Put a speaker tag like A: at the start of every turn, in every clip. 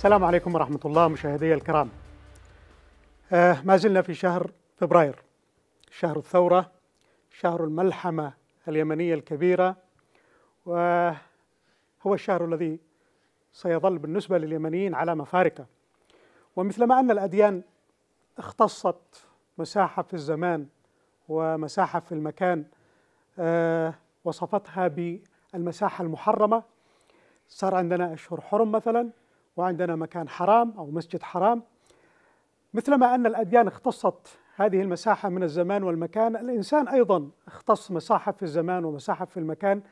A: السلام عليكم ورحمة الله مشاهدي الكرام آه ما زلنا في شهر فبراير شهر الثورة شهر الملحمة اليمنية الكبيرة وهو الشهر الذي سيظل بالنسبة لليمنيين علامة فارقة ومثلما أن الأديان اختصت مساحة في الزمان ومساحة في المكان آه وصفتها بالمساحة المحرمة صار عندنا أشهر حرم مثلا وعندنا مكان حرام أو مسجد حرام مثلما أن الأديان اختصت هذه المساحة من الزمان والمكان الإنسان أيضا اختص مساحة في الزمان ومساحة في المكان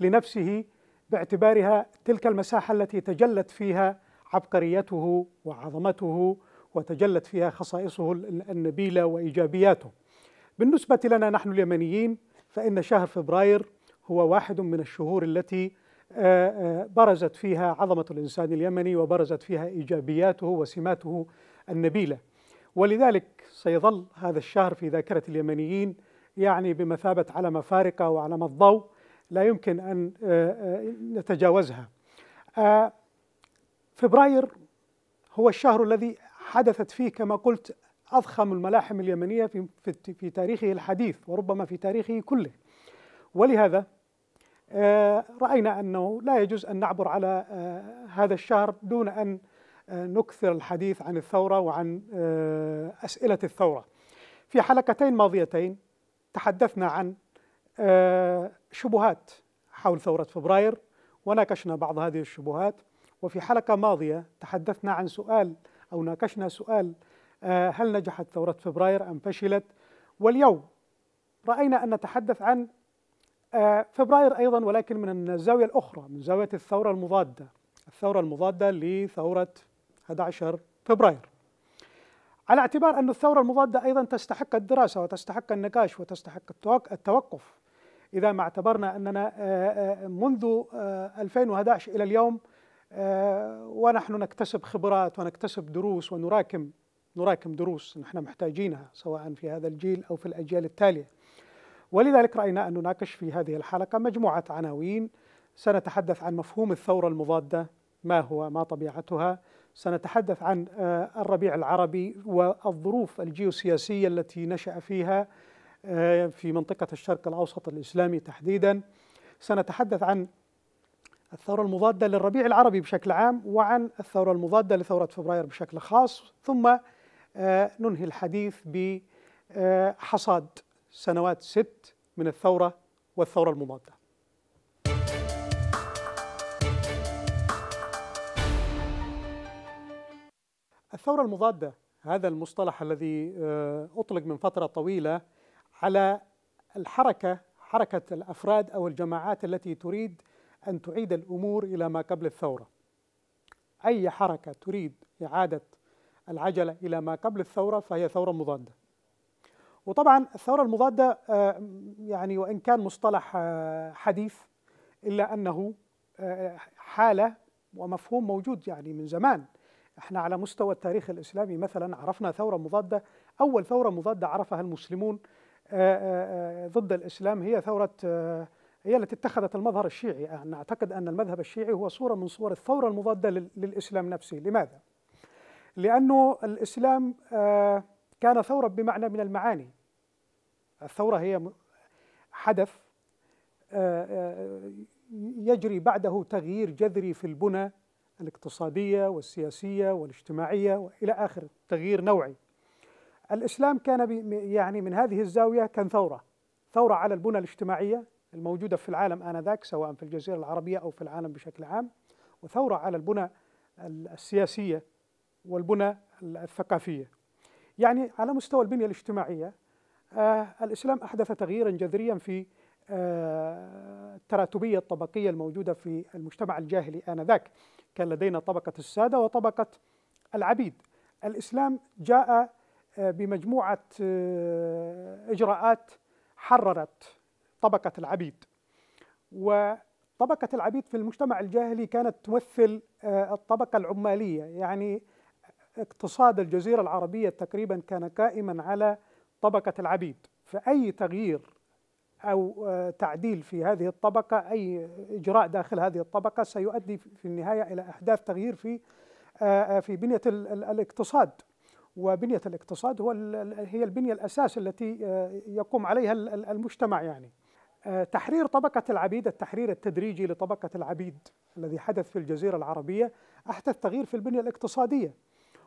A: لنفسه باعتبارها تلك المساحة التي تجلت فيها عبقريته وعظمته وتجلت فيها خصائصه النبيلة وإيجابياته بالنسبة لنا نحن اليمنيين فإن شهر فبراير هو واحد من الشهور التي آه، آه، برزت فيها عظمة الإنسان اليمني وبرزت فيها إيجابياته وسماته النبيلة ولذلك سيظل هذا الشهر في ذاكرة اليمنيين يعني بمثابة علامة فارقة وعلامة ضوء لا يمكن أن آه، نتجاوزها فبراير هو الشهر الذي حدثت فيه كما قلت أضخم الملاحم اليمنية في, في تاريخه الحديث وربما في تاريخه كله ولهذا آه، راينا انه لا يجوز ان نعبر على آه، هذا الشهر دون ان آه، نكثر الحديث عن الثوره وعن اسئله الثوره. في حلقتين ماضيتين تحدثنا عن شبهات حول ثوره فبراير وناقشنا بعض هذه الشبهات وفي حلقه ماضيه تحدثنا عن سؤال او ناقشنا سؤال هل نجحت ثوره فبراير ام فشلت؟ واليوم راينا ان نتحدث عن آه، فبراير أيضا ولكن من الزاوية الأخرى من زاوية الثورة المضادة الثورة المضادة لثورة 11 فبراير على اعتبار أن الثورة المضادة أيضا تستحق الدراسة وتستحق النقاش وتستحق التوقف إذا ما اعتبرنا أننا آه، آه، منذ 2011 إلى اليوم ونحن نكتسب خبرات ونكتسب دروس ونراكم نراكم دروس نحن محتاجينها سواء في هذا الجيل أو في الأجيال التالية ولذلك راينا ان نناقش في هذه الحلقه مجموعه عناوين سنتحدث عن مفهوم الثوره المضاده ما هو ما طبيعتها سنتحدث عن آه، الربيع العربي والظروف الجيوسياسيه التي نشا فيها آه، في منطقه الشرق الاوسط الاسلامي تحديدا سنتحدث عن الثورة المضادة للربيع العربي بشكل عام وعن الثورة المضادة لثورة فبراير بشكل خاص ثم آه، ننهي الحديث بحصاد سنوات ست من الثورة والثورة المضادة الثورة المضادة هذا المصطلح الذي آه، أطلق من فترة طويلة على الحركة حركة الأفراد أو الجماعات التي تريد أن تعيد الأمور إلى ما قبل الثورة أي حركة تريد إعادة العجلة إلى ما قبل الثورة فهي ثورة مضادة وطبعا الثورة المضادة آه، يعني وإن كان مصطلح آه، حديث إلا أنه آه، حالة ومفهوم موجود يعني من زمان احنا على مستوى التاريخ الإسلامي مثلا عرفنا ثورة مضادة أول ثورة مضادة عرفها المسلمون ضد الإسلام هي ثورة هي التي اتخذت المظهر الشيعي أنا أعتقد أن المذهب الشيعي هو صورة من صور الثورة المضادة للإسلام نفسه لماذا؟ لأنه الإسلام كان ثورة بمعنى من المعاني الثورة هي حدث آه، آه، يجري بعده تغيير جذري في البنى الاقتصادية والسياسية والاجتماعية وإلى آخر تغيير نوعي الإسلام كان يعني من هذه الزاوية كان ثورة ثورة على البنى الاجتماعية الموجودة في العالم آنذاك سواء في الجزيرة العربية أو في العالم بشكل عام وثورة على البنى السياسية والبنى الثقافية يعني على مستوى البنية الاجتماعية آه، الإسلام أحدث تغييرا جذريا في آه، التراتبية الطبقية الموجودة في المجتمع الجاهلي آنذاك كان لدينا طبقة السادة وطبقة العبيد الإسلام جاء آه، بمجموعة إجراءات حررت طبقة العبيد وطبقة العبيد في المجتمع الجاهلي كانت تمثل الطبقة العمالية يعني اقتصاد الجزيرة العربية تقريبا كان قائما على طبقة العبيد فأي تغيير أو آه، تعديل في هذه الطبقة أي إجراء داخل هذه الطبقة سيؤدي في النهاية إلى أحداث تغيير في آه، آه، في بنية الاقتصاد وبنية الاقتصاد هو هي البنية الأساس التي يقوم عليها المجتمع يعني تحرير طبقة العبيد التحرير التدريجي لطبقة العبيد الذي حدث في الجزيرة العربية أحدث تغيير في البنية الاقتصادية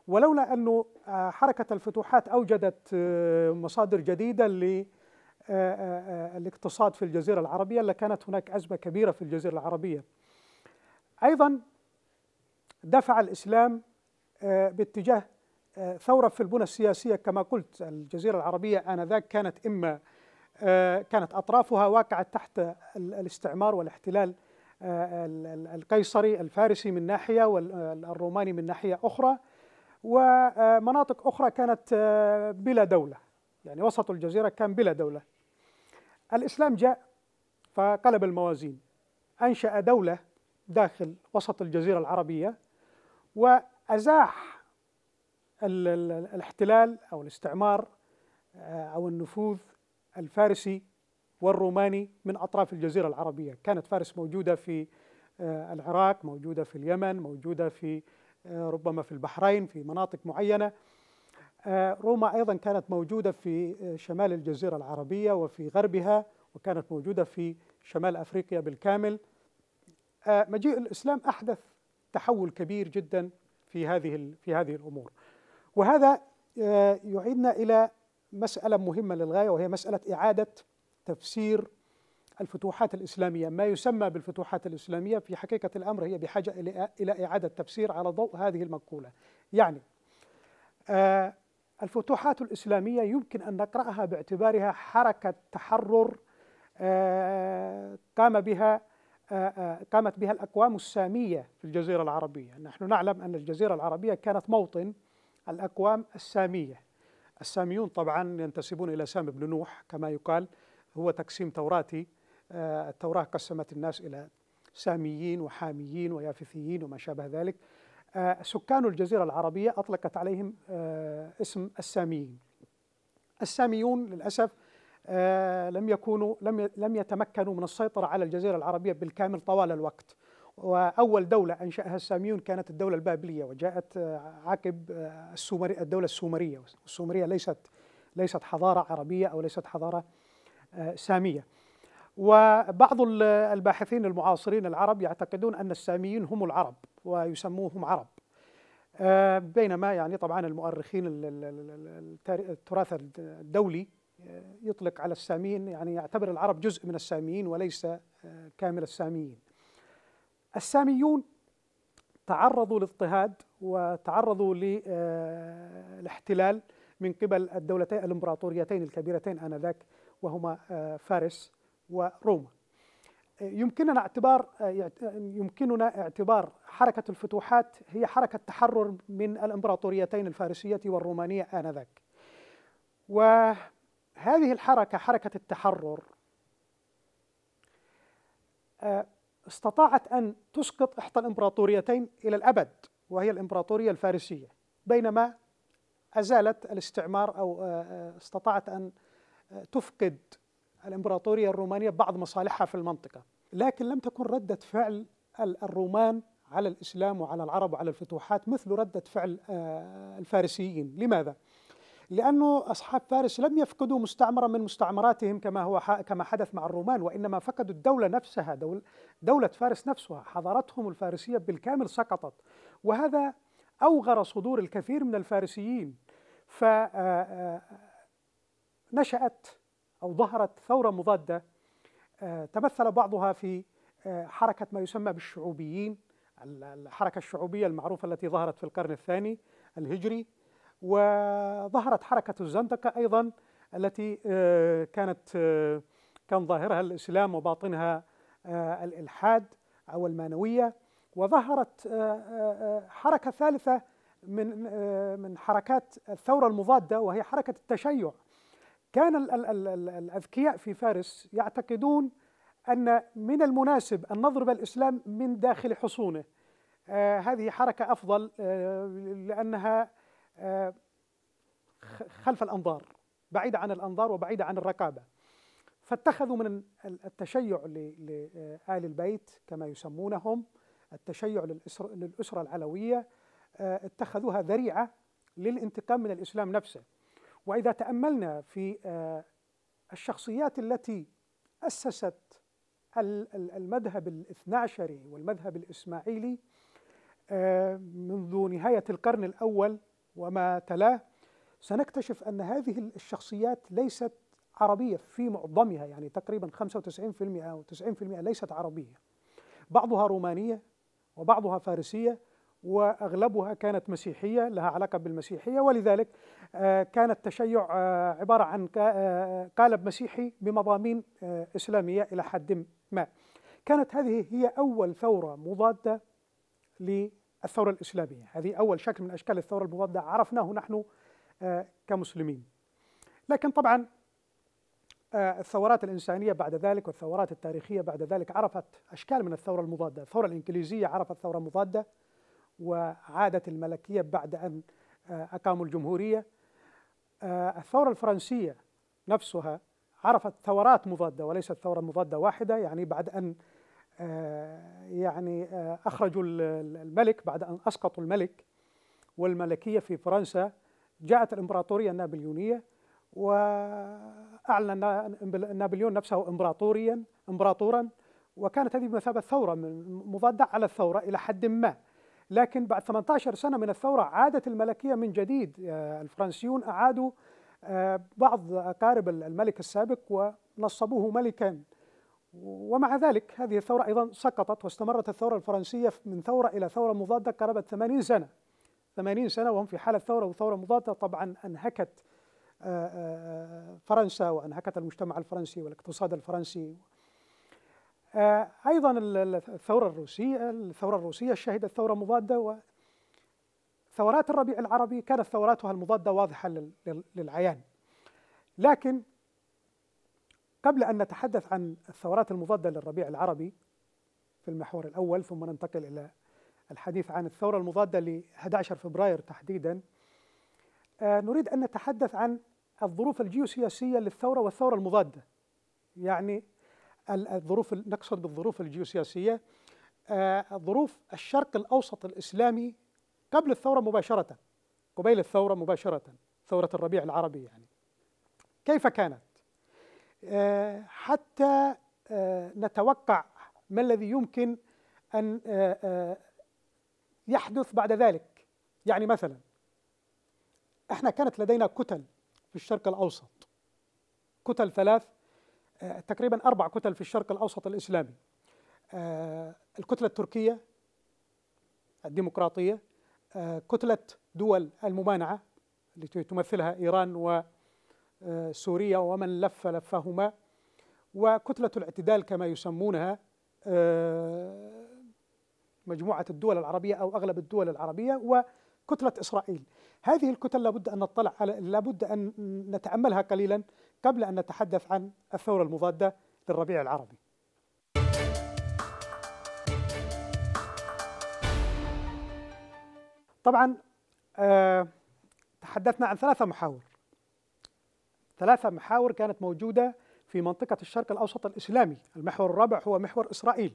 A: ولولا أن آه، حركة الفتوحات أوجدت آه، مصادر جديدة للاقتصاد آه، في الجزيرة العربية لكانت هناك أزمة كبيرة في الجزيرة العربية أيضا دفع الإسلام باتجاه ثورة في البنى السياسية كما قلت الجزيرة العربية آنذاك كانت إما كانت أطرافها واقعة تحت الاستعمار والاحتلال القيصري الفارسي من ناحية والروماني من ناحية أخرى ومناطق أخرى كانت آه، بلا دولة يعني وسط الجزيرة كان بلا دولة الإسلام جاء فقلب الموازين أنشأ دولة داخل وسط الجزيرة العربية وأزاح الاحتلال أو الاستعمار آه، أو النفوذ الفارسي والروماني من أطراف الجزيرة العربية كانت فارس موجودة في آه، العراق موجودة في اليمن موجودة في آه، ربما في البحرين في مناطق معينه آه، روما ايضا كانت موجوده في آه، شمال الجزيره العربيه وفي غربها وكانت موجوده في شمال افريقيا بالكامل مجيء الاسلام احدث تحول كبير جدا في هذه في هذه الامور وهذا يعيدنا الى مساله مهمه للغايه وهي مساله اعاده تفسير الفتوحات الإسلامية ما يسمى بالفتوحات الإسلامية في حقيقة الأمر هي بحاجة إلى إعادة تفسير على ضوء هذه المقولة يعني آه، الفتوحات الإسلامية يمكن أن نقرأها باعتبارها حركة تحرر آه، قام بها آه، قامت بها الأقوام السامية في الجزيرة العربية نحن نعلم أن الجزيرة العربية كانت موطن الأقوام السامية الساميون طبعا ينتسبون إلى سام بن نوح كما يقال هو تقسيم توراتي آه، التوراة قسمت الناس إلى ساميين وحاميين ويافثيين وما شابه ذلك آه، سكان الجزيرة العربية أطلقت عليهم آه، اسم الساميين الساميون للأسف لم يكونوا لم لم يتمكنوا من السيطرة على الجزيرة العربية بالكامل طوال الوقت وأول دولة أنشأها الساميون كانت الدولة البابلية وجاءت عقب السومري الدولة السومرية والسومرية ليست ليست حضارة عربية أو ليست حضارة سامية وبعض الباحثين المعاصرين العرب يعتقدون أن الساميين هم العرب ويسموهم عرب آه، بينما يعني طبعا المؤرخين التراث الدولي آه، يطلق على الساميين يعني يعتبر العرب جزء من الساميين وليس آه، كامل الساميين الساميون تعرضوا لاضطهاد وتعرضوا للاحتلال من قبل الدولتين الامبراطوريتين الكبيرتين آنذاك وهما فارس وروما يمكننا اعتبار يمكننا اعتبار حركة الفتوحات هي حركة تحرر من الامبراطوريتين الفارسية والرومانية آنذاك. وهذه الحركة حركة التحرر آه، استطاعت أن تسقط إحدى الامبراطوريتين إلى الأبد وهي الامبراطورية الفارسية بينما أزالت الاستعمار أو آه، آه، استطاعت أن تفقد الإمبراطورية الرومانية بعض مصالحها في المنطقة لكن لم تكن ردة فعل الرومان على الإسلام وعلى العرب وعلى الفتوحات مثل ردة فعل آه، الفارسيين لماذا؟ لأنه أصحاب فارس لم يفقدوا مستعمرة من مستعمراتهم كما هو كما حدث مع الرومان وإنما فقدوا الدولة نفسها دول دولة فارس نفسها حضارتهم الفارسية بالكامل سقطت وهذا أوغر صدور الكثير من الفارسيين فنشأت آه، آه، أو ظهرت ثورة مضادة آه، تمثل بعضها في آه، حركة ما يسمى بالشعوبيين الحركة الشعوبية المعروفة التي ظهرت في القرن الثاني الهجري وظهرت حركة الزندقة أيضا التي آه، كانت كان ظاهرها الإسلام وباطنها الإلحاد أو المانوية وظهرت حركة ثالثة من من حركات الثورة المضادة وهي حركة التشيع كان الأذكياء في فارس يعتقدون أن من المناسب أن نضرب الإسلام من داخل حصونه آه هذه حركة أفضل آه لأنها آه خلف الأنظار بعيدة عن الأنظار وبعيدة عن الرقابة فاتخذوا من التشيع لآل آه، البيت كما يسمونهم التشيع للأسرة العلوية آه، اتخذوها ذريعة للانتقام من الإسلام نفسه واذا تاملنا في آه، الشخصيات التي اسست المذهب الاثنى عشري والمذهب الاسماعيلي آه، منذ نهايه القرن الاول وما تلاه سنكتشف ان هذه الشخصيات ليست عربيه في معظمها يعني تقريبا 95% او 90% ليست عربيه بعضها رومانيه وبعضها فارسيه واغلبها كانت مسيحيه لها علاقه بالمسيحيه ولذلك آه، كان التشيع آه، عبارة عن آه، قالب مسيحي بمضامين إسلامية إلى حد ما كانت هذه هي أول ثورة مضادة للثورة الإسلامية هذه أول شكل من أشكال الثورة المضادة عرفناه نحن كمسلمين لكن طبعا الثورات الإنسانية بعد ذلك والثورات التاريخية بعد ذلك عرفت أشكال من الثورة المضادة الثورة الإنجليزية عرفت ثورة مضادة وعادت الملكية بعد أن أقاموا الجمهورية آه، الثورة الفرنسية نفسها عرفت ثورات مضادة وليست ثورة مضادة واحدة يعني بعد أن آه، يعني آه، أخرجوا الملك بعد أن أسقطوا الملك والملكية في فرنسا جاءت الإمبراطورية النابليونية وأعلن نابليون نفسه إمبراطوريا إمبراطورا وكانت هذه بمثابة ثورة مضادة على الثورة إلى حد ما لكن بعد 18 سنة من الثورة عادت الملكية من جديد آه، الفرنسيون أعادوا آه، بعض أقارب الملك السابق ونصبوه ملكا ومع ذلك هذه الثورة أيضا سقطت واستمرت الثورة الفرنسية من ثورة إلى ثورة مضادة قرابة 80 سنة 80 سنة وهم في حالة ثورة وثورة مضادة طبعا أنهكت آه، فرنسا وأنهكت المجتمع الفرنسي والاقتصاد الفرنسي آه، ايضا الثوره الروسيه الثوره الروسيه شهدت ثوره مضاده وثورات الربيع العربي كانت ثوراتها المضاده واضحه للعيان لكن قبل ان نتحدث عن الثورات المضاده للربيع العربي في المحور الاول ثم ننتقل الى الحديث عن الثوره المضاده ل 11 فبراير تحديدا آه، نريد ان نتحدث عن الظروف الجيوسياسيه للثوره والثوره المضاده يعني الظروف نقصد بالظروف الجيوسياسية آه، ظروف الشرق الأوسط الإسلامي قبل الثورة مباشرة قبيل الثورة مباشرة ثورة الربيع العربي يعني كيف كانت آه، حتى آه، نتوقع ما الذي يمكن أن يحدث بعد ذلك يعني مثلا احنا كانت لدينا كتل في الشرق الأوسط كتل ثلاث آه، تقريبا أربع كتل في الشرق الأوسط الإسلامي آه، الكتلة التركية الديمقراطية آه، كتلة دول الممانعة التي تمثلها إيران وسوريا ومن لف لفهما وكتلة الاعتدال كما يسمونها مجموعة الدول العربية أو أغلب الدول العربية وكتلة إسرائيل هذه الكتل لابد أن نطلع على لابد أن نتأملها قليلا قبل أن نتحدث عن الثورة المضادة للربيع العربي طبعا أه تحدثنا عن ثلاثة محاور ثلاثة محاور كانت موجودة في منطقة الشرق الأوسط الإسلامي المحور الرابع هو محور إسرائيل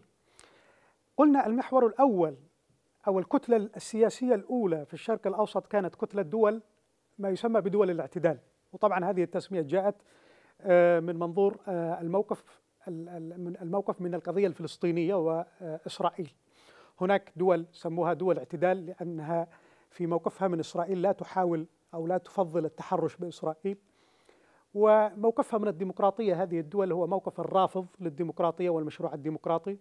A: قلنا المحور الأول أو الكتلة السياسية الأولى في الشرق الأوسط كانت كتلة دول ما يسمى بدول الاعتدال وطبعا هذه التسميه جاءت آه، من منظور آه، الموقف الموقف من القضيه الفلسطينيه واسرائيل. هناك دول سموها دول اعتدال لانها في موقفها من اسرائيل لا تحاول او لا تفضل التحرش باسرائيل. وموقفها من الديمقراطيه هذه الدول هو موقف الرافض للديمقراطيه والمشروع الديمقراطي.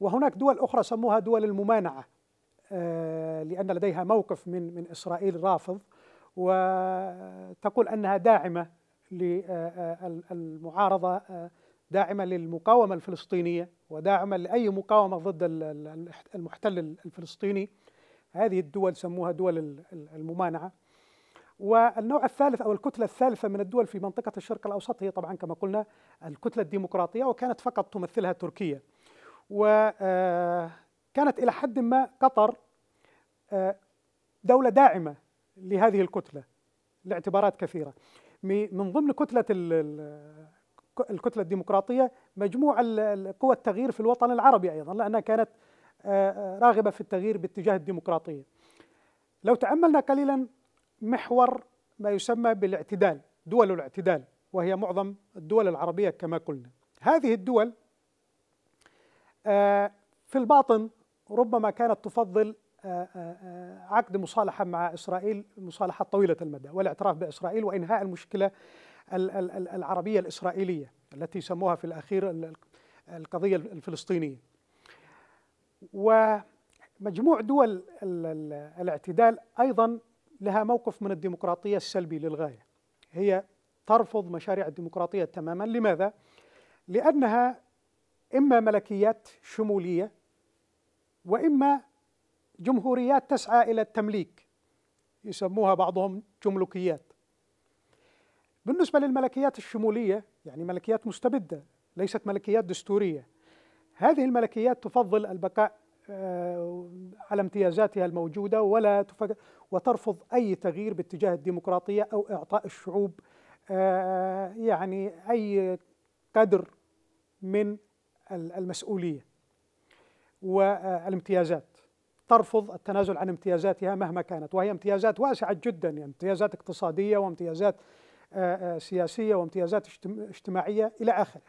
A: وهناك دول اخرى سموها دول الممانعه آه، لان لديها موقف من من اسرائيل رافض وتقول أنها داعمة للمعارضة آه، آه، آه، داعمة للمقاومة الفلسطينية وداعمة لأي مقاومة ضد المحتل الفلسطيني هذه الدول سموها دول الممانعة والنوع الثالث أو الكتلة الثالثة من الدول في منطقة الشرق الأوسط هي طبعا كما قلنا الكتلة الديمقراطية وكانت فقط تمثلها تركيا وكانت إلى حد ما قطر دولة داعمة لهذه الكتلة لاعتبارات كثيرة من ضمن كتلة الكتلة الديمقراطية مجموع قوى التغيير في الوطن العربي أيضا لأنها كانت آه، آه، راغبة في التغيير باتجاه الديمقراطية لو تأملنا قليلا محور ما يسمى بالاعتدال دول الاعتدال وهي معظم الدول العربية كما قلنا هذه الدول آه، في الباطن ربما كانت تفضل آه، آه، آه، عقد مصالحة مع إسرائيل مصالحة طويلة المدى والاعتراف بإسرائيل وإنهاء المشكلة العربية الإسرائيلية التي سموها في الأخير القضية الفلسطينية ومجموع دول الاعتدال أيضا لها موقف من الديمقراطية السلبي للغاية هي ترفض مشاريع الديمقراطية تماما لماذا؟ لأنها إما ملكيات شمولية وإما جمهوريات تسعى إلى التمليك يسموها بعضهم جملكيات بالنسبة للملكيات الشمولية يعني ملكيات مستبدة ليست ملكيات دستورية هذه الملكيات تفضل البقاء آه، على امتيازاتها الموجودة ولا وترفض أي تغيير باتجاه الديمقراطية أو إعطاء الشعوب آه، يعني أي قدر من المسؤولية والامتيازات ترفض التنازل عن امتيازاتها مهما كانت وهي امتيازات واسعة جدا يعني امتيازات اقتصادية وامتيازات آه، آه، سياسية وامتيازات اجتماعية إلى آخره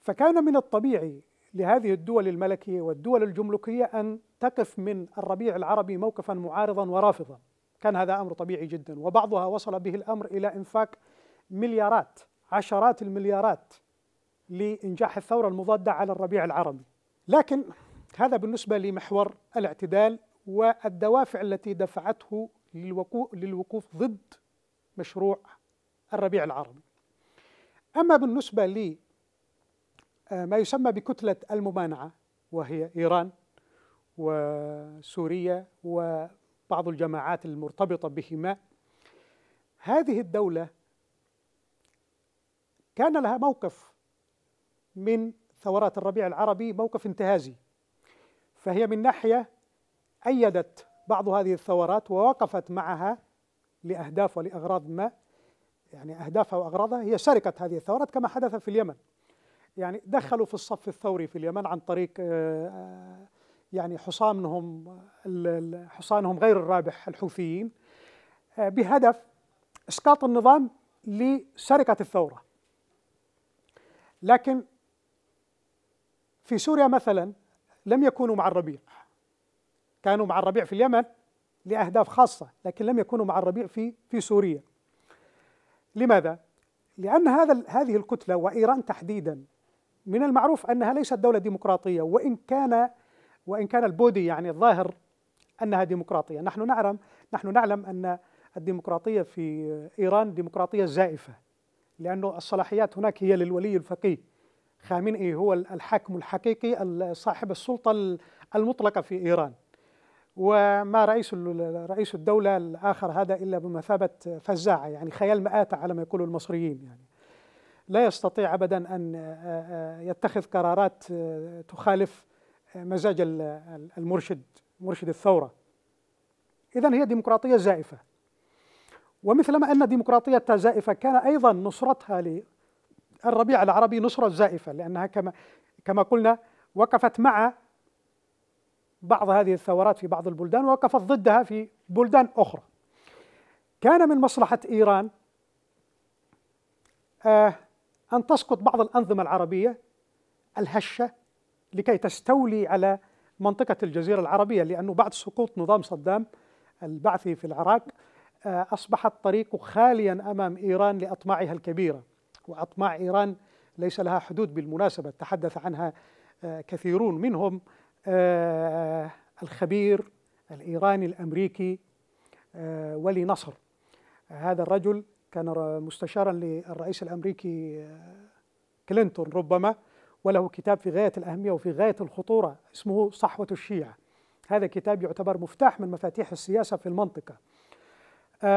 A: فكان من الطبيعي لهذه الدول الملكية والدول الجمركية أن تقف من الربيع العربي موقفا معارضا ورافضا كان هذا أمر طبيعي جدا وبعضها وصل به الأمر إلى إنفاق مليارات عشرات المليارات لإنجاح الثورة المضادة على الربيع العربي لكن هذا بالنسبة لمحور الاعتدال والدوافع التي دفعته للوقوف ضد مشروع الربيع العربي أما بالنسبة لي آه، ما يسمى بكتلة الممانعة وهي إيران وسوريا وبعض الجماعات المرتبطة بهما هذه الدولة كان لها موقف من ثورات الربيع العربي موقف انتهازي فهي من ناحية أيدت بعض هذه الثورات ووقفت معها لأهداف ولأغراض ما يعني أهدافها وأغراضها هي شركة هذه الثورات كما حدث في اليمن يعني دخلوا في الصف الثوري في اليمن عن طريق آه، آه، يعني حصانهم حصانهم غير الرابح الحوثيين آه، بهدف اسقاط النظام لشركه الثوره لكن في سوريا مثلا لم يكونوا مع الربيع كانوا مع الربيع في اليمن لأهداف خاصة لكن لم يكونوا مع الربيع في في سوريا لماذا؟ لأن هذا هذه الكتلة وإيران تحديدا من المعروف أنها ليست دولة ديمقراطية وإن كان وإن كان البودي يعني الظاهر أنها ديمقراطية نحن نعلم نحن نعلم أن الديمقراطية في إيران ديمقراطية زائفة لأن الصلاحيات هناك هي للولي الفقيه خامنئي إيه هو الحاكم الحقيقي صاحب السلطة المطلقة في إيران وما رئيس رئيس الدولة الآخر هذا إلا بمثابة فزاعة يعني خيال مآتة على ما يقول المصريين يعني لا يستطيع أبدا أن يتخذ قرارات تخالف مزاج المرشد مرشد الثورة إذا هي ديمقراطية زائفة ومثلما أن ديمقراطية زائفة كان أيضا نصرتها الربيع العربي نصرة زائفة لأنها كما كما قلنا وقفت مع بعض هذه الثورات في بعض البلدان ووقفت ضدها في بلدان أخرى كان من مصلحة إيران آه، أن تسقط بعض الأنظمة العربية الهشة لكي تستولي على منطقة الجزيرة العربية لأنه بعد سقوط نظام صدام البعثي في العراق آه، أصبحت طريقه خاليا أمام إيران لأطماعها الكبيرة وأطماع إيران ليس لها حدود بالمناسبة تحدث عنها آه، كثيرون منهم آه، الخبير الإيراني الأمريكي آه، ولي نصر هذا الرجل كان مستشارا للرئيس الأمريكي كلينتون ربما وله كتاب في غاية الأهمية وفي غاية الخطورة اسمه صحوة الشيعة هذا كتاب يعتبر مفتاح من مفاتيح السياسة في المنطقة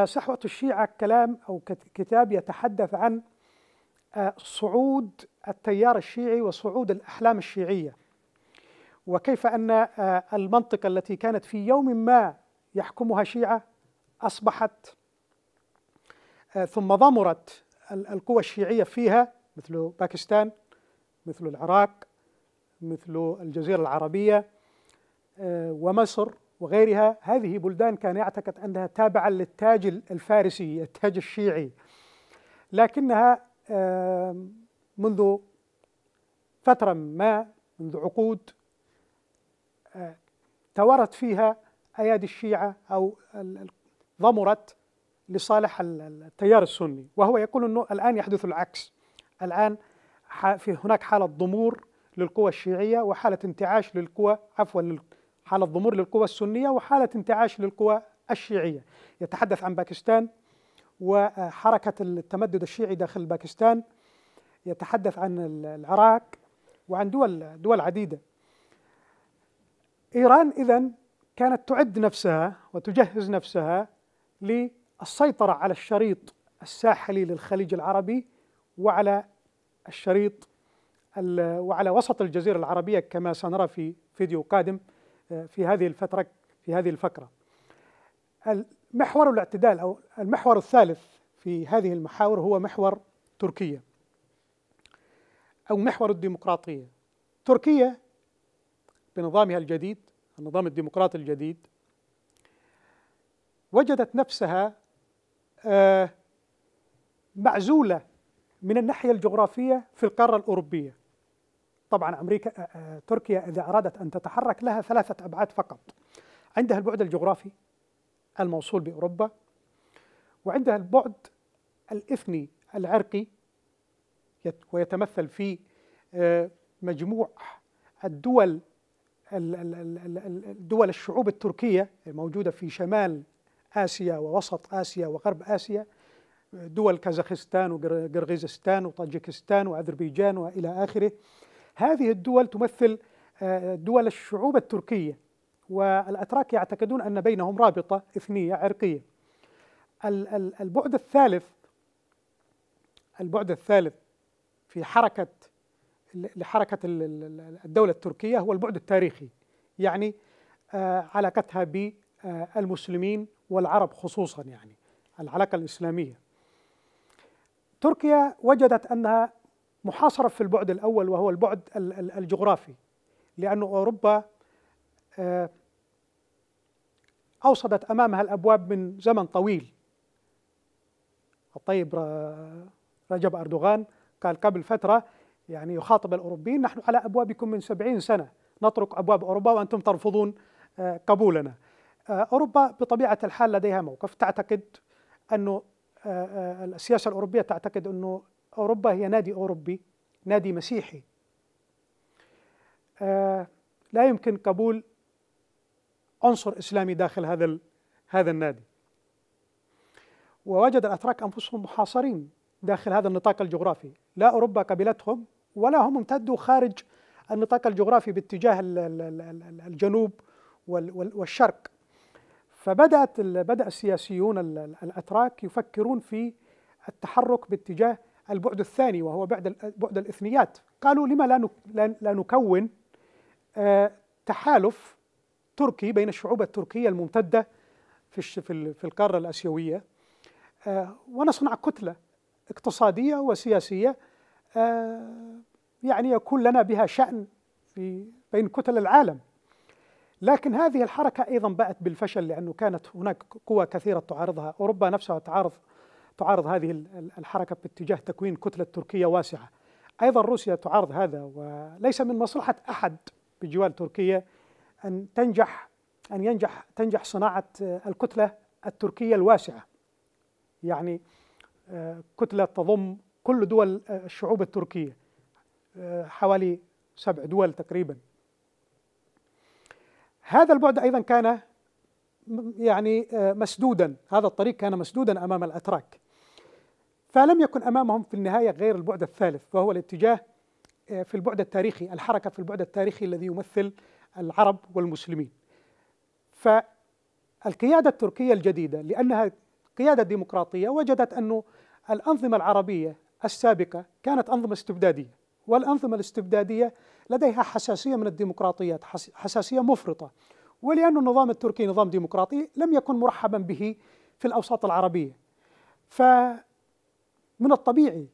A: صحوة الشيعة كلام أو كتاب يتحدث عن صعود التيار الشيعي وصعود الأحلام الشيعية وكيف أن آه، المنطقة التي كانت في يوم ما يحكمها شيعة أصبحت آه، ثم ضمرت القوى الشيعية فيها مثل باكستان مثل العراق مثل الجزيرة العربية آه، ومصر وغيرها هذه بلدان كان يعتقد أنها تابعة للتاج الفارسي التاج الشيعي لكنها منذ فترة ما منذ عقود آه، توارت فيها أيادي الشيعة أو ضمرت لصالح التيار السني وهو يقول أنه الآن يحدث العكس الآن في هناك حالة ضمور للقوى الشيعية وحالة انتعاش للقوى عفوا حالة ضمور للقوى السنية وحالة انتعاش للقوى الشيعية يتحدث عن باكستان وحركة التمدد الشيعي داخل باكستان يتحدث عن العراق وعن دول دول عديدة إيران إذا كانت تعد نفسها وتجهز نفسها للسيطرة على الشريط الساحلي للخليج العربي وعلى الشريط وعلى وسط الجزيرة العربية كما سنرى في فيديو قادم آه، في هذه الفترة في هذه الفقرة المحور الاعتدال أو المحور الثالث في هذه المحاور هو محور تركيا أو محور الديمقراطية تركيا بنظامها الجديد النظام الديمقراطي الجديد وجدت نفسها آه، معزولة من الناحية الجغرافية في القارة الأوروبية طبعا أمريكا آه، آه، تركيا إذا أرادت أن تتحرك لها ثلاثة أبعاد فقط عندها البعد الجغرافي الموصول بأوروبا وعندها البعد الإثني العرقي ويتمثل في آه، مجموع الدول دول الشعوب التركية الموجودة في شمال آسيا ووسط آسيا وغرب آسيا دول كازاخستان وقرغيزستان وطاجكستان وأذربيجان وإلى آخره هذه الدول تمثل آه، دول الشعوب التركية والأتراك يعتقدون أن بينهم رابطة إثنية عرقية البعد الثالث البعد الثالث في حركة لحركة الدولة التركية هو البعد التاريخي يعني آه، علاقتها بالمسلمين آه، والعرب خصوصا يعني العلاقة الإسلامية تركيا وجدت أنها محاصرة في البعد الأول وهو البعد الجغرافي لأن أوروبا آه، أوصدت أمامها الأبواب من زمن طويل الطيب رجب أردوغان قال قبل فترة يعني يخاطب الأوروبيين نحن على أبوابكم من سبعين سنة نطرق أبواب أوروبا وأنتم ترفضون آه، قبولنا آه، أوروبا بطبيعة الحال لديها موقف تعتقد أنه السياسة الأوروبية تعتقد أنه أوروبا هي نادي أوروبي نادي مسيحي لا يمكن قبول عنصر اسلامي داخل هذا هذا النادي ووجد الاتراك انفسهم محاصرين داخل هذا النطاق الجغرافي لا اوروبا قبلتهم ولا هم امتدوا خارج النطاق الجغرافي باتجاه الجنوب والشرق فبدات بدا السياسيون الاتراك يفكرون في التحرك باتجاه البعد الثاني وهو بعد بعد الاثنيات قالوا لما لا لا نكون آه، تحالف تركي بين الشعوب التركية الممتدة في في القارة الآسيوية آه، ونصنع كتلة اقتصادية وسياسية آه، يعني يكون لنا بها شأن في بين كتل العالم لكن هذه الحركة أيضا باءت بالفشل لأنه كانت هناك قوى كثيرة تعارضها أوروبا نفسها تعارض تعارض هذه الحركة باتجاه تكوين كتلة تركية واسعة أيضا روسيا تعارض هذا وليس من مصلحة أحد بجوار تركيا أن تنجح أن ينجح تنجح صناعة آه، الكتلة التركية الواسعة يعني آه، كتلة تضم كل دول آه، الشعوب التركية حوالي سبع دول تقريبا هذا البعد أيضا كان يعني مسدودا هذا الطريق كان مسدودا أمام الأتراك فلم يكن أمامهم في النهاية غير البعد الثالث وهو الاتجاه في البعد التاريخي الحركة في البعد التاريخي الذي يمثل العرب والمسلمين فالقيادة التركية الجديدة لأنها قيادة ديمقراطية وجدت أنه الأنظمة العربية السابقة كانت أنظمة استبدادية والأنظمة الاستبدادية لديها حساسية من الديمقراطيات حساسية مفرطة ولأن النظام التركي نظام ديمقراطي لم يكن مرحبا به في الأوساط العربية فمن الطبيعي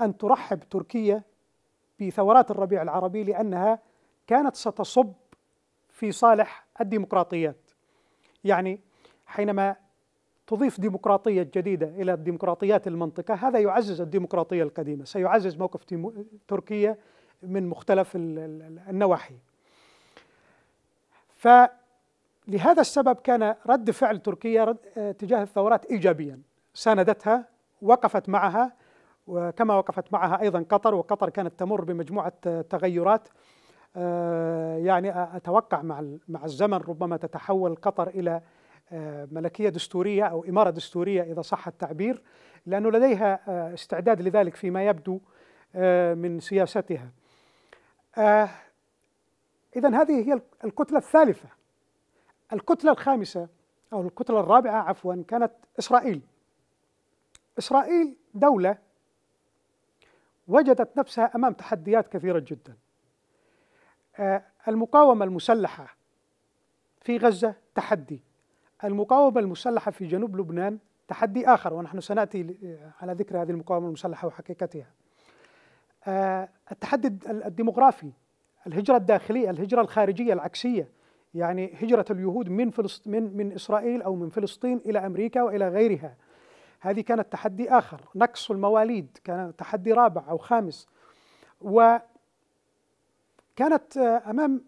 A: أن ترحب تركيا بثورات الربيع العربي لأنها كانت ستصب في صالح الديمقراطيات يعني حينما تضيف ديمقراطية جديدة إلى الديمقراطيات المنطقة هذا يعزز الديمقراطية القديمة سيعزز موقف تركيا من مختلف النواحي فلهذا السبب كان رد فعل تركيا آه، تجاه الثورات إيجابيا ساندتها وقفت معها وكما وقفت معها أيضا قطر وقطر كانت تمر بمجموعة تغيرات آه، يعني اتوقع مع مع الزمن ربما تتحول قطر الى آه، ملكيه دستوريه او اماره دستوريه اذا صح التعبير لانه لديها آه، استعداد لذلك فيما يبدو من سياستها. اذا هذه هي الكتله الثالثه. الكتله الخامسه او الكتله الرابعه عفوا كانت اسرائيل. اسرائيل دوله وجدت نفسها امام تحديات كثيره جدا. آه، المقاومة المسلحة في غزة تحدي المقاومة المسلحة في جنوب لبنان تحدي آخر ونحن سنأتي آه، على ذكر هذه المقاومة المسلحة وحقيقتها آه، التحدي الديمغرافي الهجرة الداخلية الهجرة الخارجية العكسية يعني هجرة اليهود من فلسطين من من إسرائيل أو من فلسطين إلى أمريكا وإلى غيرها هذه كانت تحدي آخر نقص المواليد كان تحدي رابع أو خامس و كانت آه، امام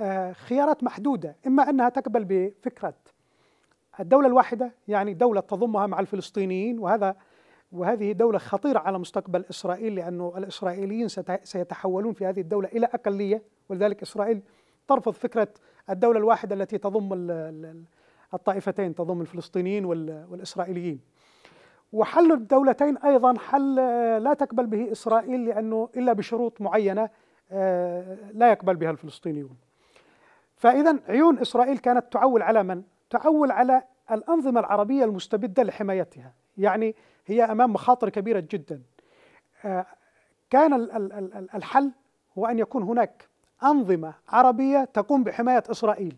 A: آه، خيارات محدوده اما انها تقبل بفكره الدوله الواحده يعني دوله تضمها مع الفلسطينيين وهذا وهذه دوله خطيره على مستقبل اسرائيل لانه الاسرائيليين سيتحولون في هذه الدوله الى اقليه ولذلك اسرائيل ترفض فكره الدوله الواحده التي تضم الطائفتين تضم الفلسطينيين والاسرائيليين وحل الدولتين ايضا حل آه، لا تقبل به اسرائيل لانه الا بشروط معينه آه، لا يقبل بها الفلسطينيون فإذا عيون إسرائيل كانت تعول على من؟ تعول على الأنظمة العربية المستبدة لحمايتها يعني هي أمام مخاطر كبيرة جدا آه، كان الحل هو أن يكون هناك أنظمة عربية تقوم بحماية إسرائيل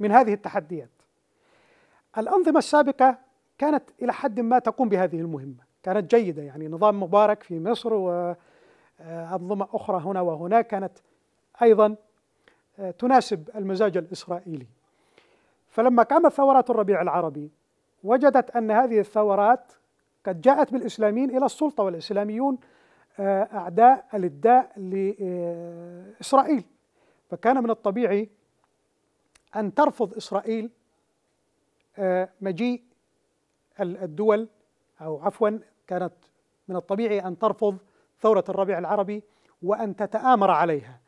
A: من هذه التحديات الأنظمة السابقة كانت إلى حد ما تقوم بهذه المهمة كانت جيدة يعني نظام مبارك في مصر و آه، أنظمة أخرى هنا وهناك كانت أيضا آه، تناسب المزاج الإسرائيلي فلما قامت ثورات الربيع العربي وجدت أن هذه الثورات قد جاءت بالإسلاميين إلى السلطة والإسلاميون آه، أعداء الإداء لإسرائيل فكان من الطبيعي أن ترفض إسرائيل مجيء الدول أو عفوا كانت من الطبيعي أن ترفض ثورة الربيع العربي وأن تتآمر عليها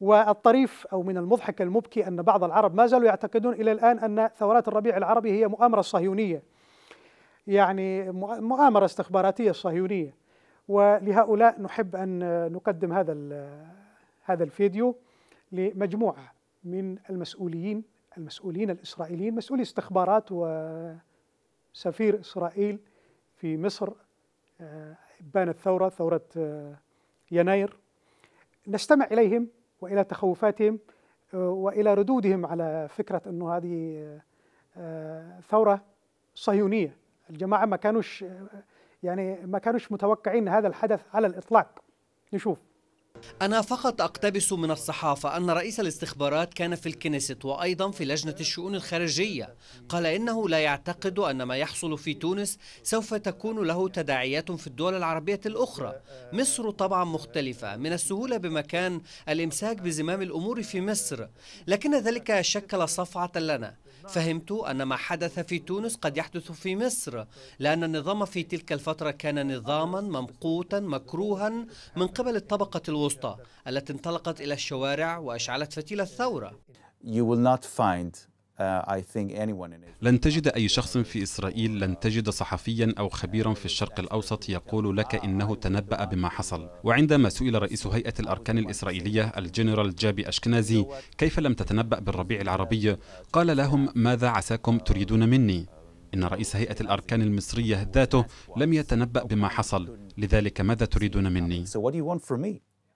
A: والطريف أو من المضحك المبكي أن بعض العرب ما زالوا يعتقدون إلى الآن أن ثورات الربيع العربي هي مؤامرة صهيونية يعني مؤامرة استخباراتية صهيونية ولهؤلاء نحب أن نقدم هذا هذا الفيديو لمجموعة من المسؤولين المسؤولين الإسرائيليين مسؤولي استخبارات وسفير إسرائيل في مصر آه، بانت ثورة ثورة آه، يناير نستمع إليهم وإلى تخوفاتهم آه، وإلى ردودهم على فكرة أنه هذه آه، ثورة صهيونية الجماعة ما كانوش يعني ما كانوش متوقعين هذا الحدث على الإطلاق نشوف أنا
B: فقط أقتبس من الصحافة أن رئيس الاستخبارات كان في الكنيست وأيضا في لجنة الشؤون الخارجية قال إنه لا يعتقد أن ما يحصل في تونس سوف تكون له تداعيات في الدول العربية الأخرى مصر طبعا مختلفة من السهولة بمكان الإمساك بزمام الأمور في مصر لكن ذلك شكل صفعة لنا فهمت أن ما حدث في تونس قد يحدث في مصر لأن النظام في تلك الفترة كان نظاما ممقوتا مكروها من قبل الطبقة الوسطى التي انطلقت إلى الشوارع وأشعلت فتيل الثورة You will not find لن تجد أي شخص في إسرائيل لن تجد صحفيا أو خبيرا في الشرق الأوسط يقول لك إنه تنبأ بما حصل وعندما سئل رئيس هيئة الأركان الإسرائيلية الجنرال جابي أشكنازي كيف لم تتنبأ بالربيع العربي قال لهم ماذا عساكم تريدون مني إن رئيس هيئة الأركان المصرية ذاته لم يتنبأ بما حصل لذلك ماذا تريدون مني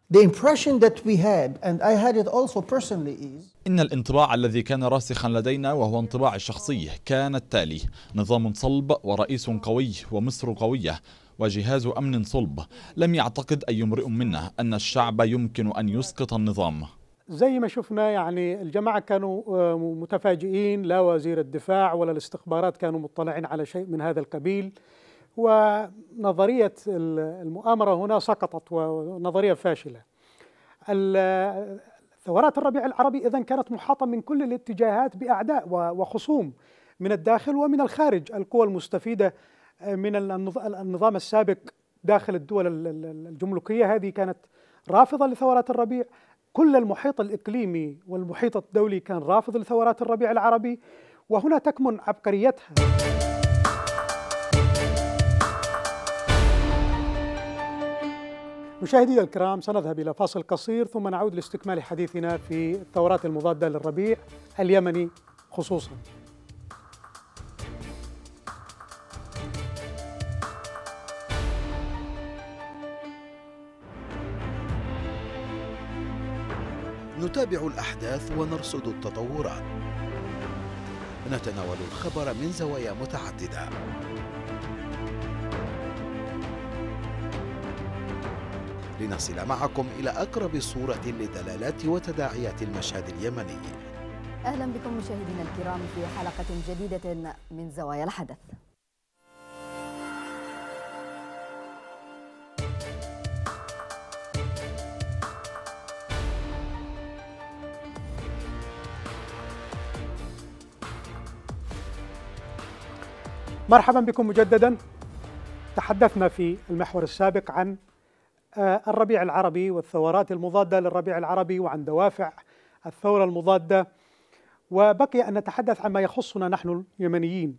B: The impression
A: that we had, and I had it also personally, is
B: إن الانطباع الذي كان راسخا لدينا وهو انطباع الشخصي كان التالي نظام صلب ورئيس قوي ومصر قوية وجهاز أمن صلب لم يعتقد أي امرئ منا أن الشعب يمكن أن يسقط النظام
A: زي ما شفنا يعني الجماعة كانوا آه، متفاجئين لا وزير الدفاع ولا الاستخبارات كانوا مطلعين على شيء من هذا القبيل ونظرية المؤامرة هنا سقطت ونظرية فاشلة ثورات الربيع العربي إذا كانت محاطة من كل الاتجاهات بأعداء وخصوم من الداخل ومن الخارج القوى المستفيدة من النظام السابق داخل الدول الجمركية هذه كانت رافضة لثورات الربيع كل المحيط الإقليمي والمحيط الدولي كان رافض لثورات الربيع العربي وهنا تكمن عبقريتها مشاهدينا الكرام سنذهب إلى فاصل قصير ثم نعود لاستكمال حديثنا في الثورات المضادة للربيع اليمني خصوصاً
B: نتابع الأحداث ونرصد التطورات نتناول الخبر من زوايا متعددة لنصل معكم إلى أقرب صورة لدلالات وتداعيات المشهد اليمني
A: أهلا بكم مشاهدينا الكرام في حلقة جديدة من زوايا الحدث مرحبا بكم مجددا تحدثنا في المحور السابق عن آه، الربيع العربي والثورات المضادة للربيع العربي وعن دوافع الثورة المضادة وبقي أن نتحدث عما يخصنا نحن اليمنيين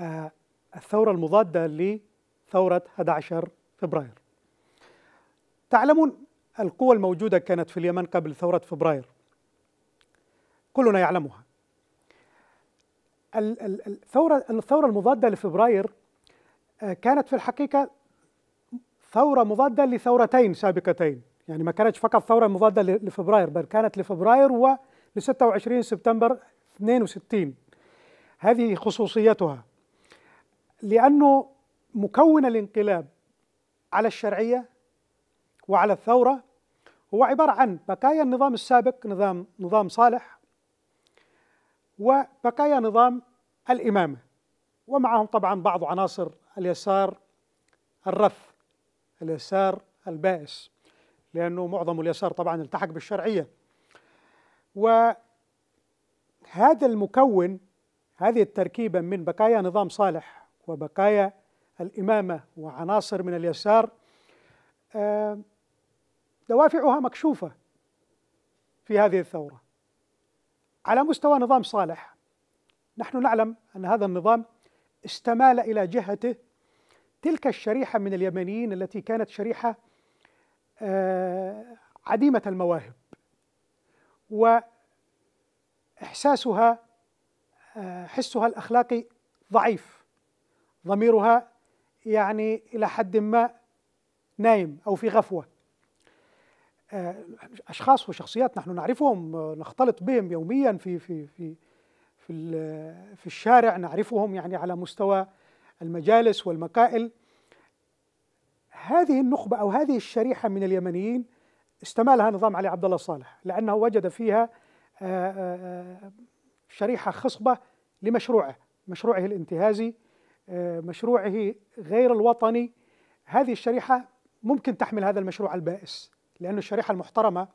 A: آه، الثورة المضادة لثورة 11 فبراير تعلمون القوى الموجودة كانت في اليمن قبل ثورة فبراير كلنا يعلمها الثورة, الثورة المضادة لفبراير آه، كانت في الحقيقة ثورة مضادة لثورتين سابقتين يعني ما كانتش فقط ثورة مضادة لفبراير بل كانت لفبراير ول 26 سبتمبر 62 هذه خصوصيتها لأنه مكون الانقلاب على الشرعية وعلى الثورة هو عبارة عن بقايا النظام السابق نظام نظام صالح وبقايا نظام الإمامة ومعهم طبعا بعض عناصر اليسار الرث اليسار البائس لأنه معظم اليسار طبعا التحق بالشرعية وهذا المكون هذه التركيبة من بقايا نظام صالح وبقايا الإمامة وعناصر من اليسار آه، دوافعها مكشوفة في هذه الثورة على مستوى نظام صالح نحن نعلم أن هذا النظام استمال إلى جهته تلك الشريحة من اليمنيين التي كانت شريحة آه، عديمة المواهب وإحساسها آه، حسها الأخلاقي ضعيف ضميرها يعني إلى حد ما نايم أو في غفوة آه، أشخاص وشخصيات نحن نعرفهم نختلط بهم يوميا في في في في, في الشارع نعرفهم يعني على مستوى المجالس والمكائل هذه النخبة أو هذه الشريحة من اليمنيين استمالها نظام علي عبد الله صالح لأنه وجد فيها آه، آه، شريحة خصبة لمشروعه مشروعه الانتهازي آه، مشروعه غير الوطني هذه الشريحة ممكن تحمل هذا المشروع البائس لأن الشريحة المحترمة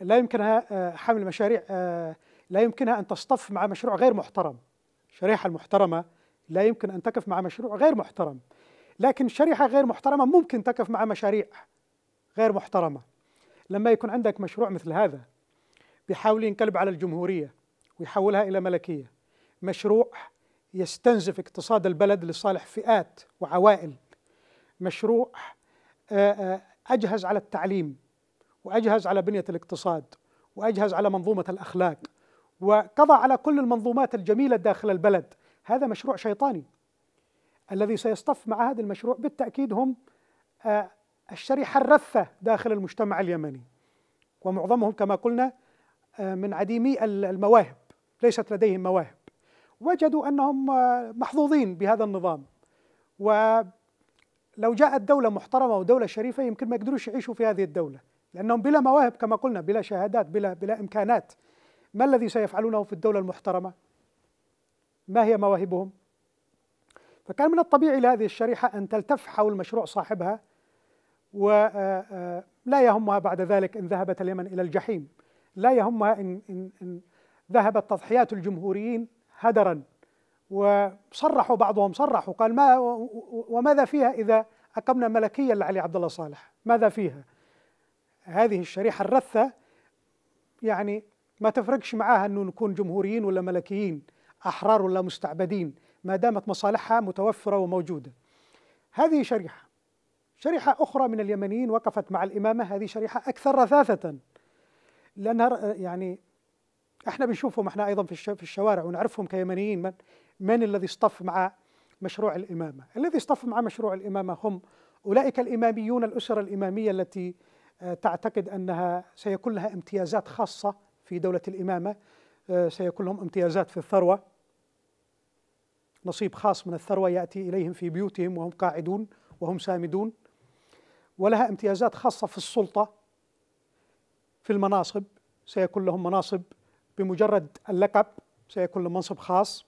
A: لا يمكنها حمل مشاريع لا يمكنها أن تصطف مع مشروع غير محترم الشريحة المحترمة لا يمكن أن تقف مع مشروع غير محترم لكن شريحة غير محترمة ممكن تقف مع مشاريع غير محترمة لما يكون عندك مشروع مثل هذا بيحاول ينقلب على الجمهورية ويحولها إلى ملكية مشروع يستنزف اقتصاد البلد لصالح فئات وعوائل مشروع آه، آه، أجهز على التعليم وأجهز على بنية الاقتصاد وأجهز على منظومة الأخلاق وقضى على كل المنظومات الجميلة داخل البلد هذا مشروع شيطاني الذي سيصطف مع هذا المشروع بالتأكيد هم آه، الشريحة الرثة داخل المجتمع اليمني ومعظمهم كما قلنا آه، من عديمي المواهب ليست لديهم مواهب وجدوا أنهم آه، محظوظين بهذا النظام ولو جاءت دولة محترمة ودولة شريفة يمكن ما يقدروش يعيشوا في هذه الدولة لأنهم بلا مواهب كما قلنا بلا شهادات بلا, بلا إمكانات ما الذي سيفعلونه في الدولة المحترمة ما هي مواهبهم فكان من الطبيعي لهذه الشريحة أن تلتف حول مشروع صاحبها ولا آه، آه، يهمها بعد ذلك إن ذهبت اليمن إلى الجحيم لا يهمها إن, إن, إن ذهبت تضحيات الجمهوريين هدرا وصرحوا بعضهم صرحوا قال ما وماذا فيها إذا أقمنا ملكيا لعلي عبد الله صالح ماذا فيها هذه الشريحة الرثة يعني ما تفرقش معاها أنه نكون جمهوريين ولا ملكيين أحرار لا مستعبدين ما دامت مصالحها متوفرة وموجودة هذه شريحة شريحة أخرى من اليمنيين وقفت مع الإمامة هذه شريحة أكثر رثاثة لأنها يعني احنا بنشوفهم احنا ايضا في الشوارع ونعرفهم كيمنيين من من الذي اصطف مع مشروع الامامه؟ الذي اصطف مع مشروع الامامه هم اولئك الاماميون الاسر الاماميه التي آه، تعتقد انها سيكون لها امتيازات خاصه في دوله الامامه آه، سيكون لهم امتيازات في الثروه نصيب خاص من الثروة يأتي إليهم في بيوتهم وهم قاعدون وهم سامدون ولها امتيازات خاصة في السلطة في المناصب سيكون لهم مناصب بمجرد اللقب سيكون لهم منصب خاص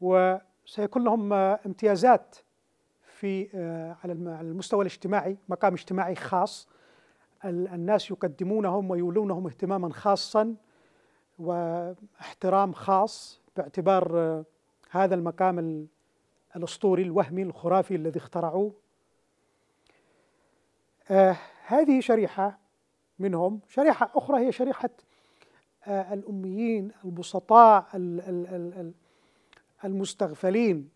A: وسيكون لهم امتيازات في آه، على المستوى الاجتماعي مقام اجتماعي خاص الناس يقدمونهم ويولونهم اهتماما خاصا واحترام خاص باعتبار آه، هذا المقام الأسطوري الوهمي الخرافي الذي اخترعوه آه هذه شريحة منهم شريحة أخرى هي شريحة آه الأميين البسطاء المستغفلين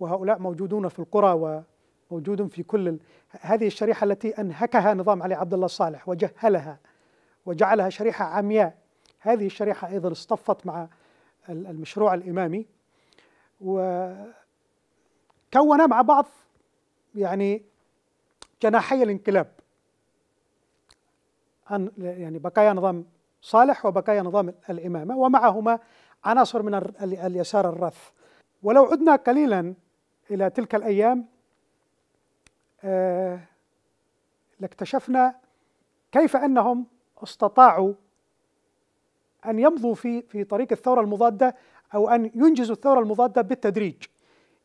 A: وهؤلاء موجودون في القرى وموجودون في كل هذه الشريحة التي أنهكها نظام علي عبد الله الصالح وجهلها وجعلها شريحة عمياء هذه الشريحة أيضا اصطفت مع المشروع الإمامي وكونا مع بعض يعني جناحي الانقلاب عن يعني بقايا نظام صالح وبقايا نظام الإمامة ومعهما عناصر من اليسار الرث ولو عدنا قليلا إلى تلك الأيام آه، لاكتشفنا كيف أنهم استطاعوا أن يمضوا في في طريق الثورة المضادة أو أن ينجزوا الثورة المضادة بالتدريج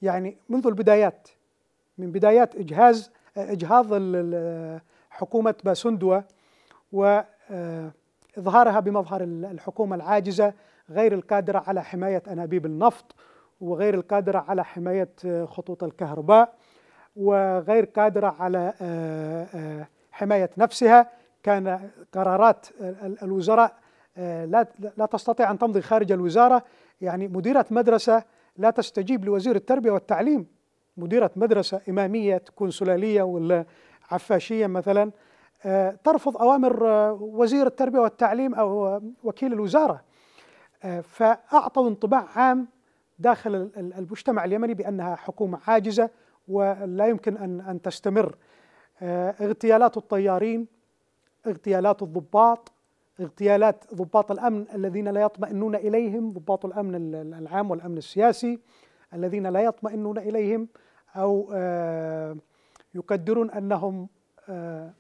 A: يعني منذ البدايات من بدايات إجهاز إجهاض حكومة باسندوة آه، وإظهارها بمظهر الحكومة العاجزة غير القادرة على حماية أنابيب النفط وغير القادرة على حماية آه، خطوط الكهرباء وغير قادرة على آه، حماية نفسها كان قرارات الوزراء آه، لا لا تستطيع ان تمضي خارج الوزاره يعني مديره مدرسه لا تستجيب لوزير التربيه والتعليم مديره مدرسه اماميه تكون سلاليه ولا عفاشيه مثلا آه، ترفض اوامر آه، وزير التربيه والتعليم او وكيل الوزاره فاعطوا انطباع عام داخل المجتمع اليمني بانها حكومه عاجزه ولا يمكن ان ان تستمر اغتيالات الطيارين اغتيالات الضباط اغتيالات ضباط الامن الذين لا يطمئنون اليهم ضباط الامن العام والامن السياسي الذين لا يطمئنون اليهم او آه، يقدرون انهم آه،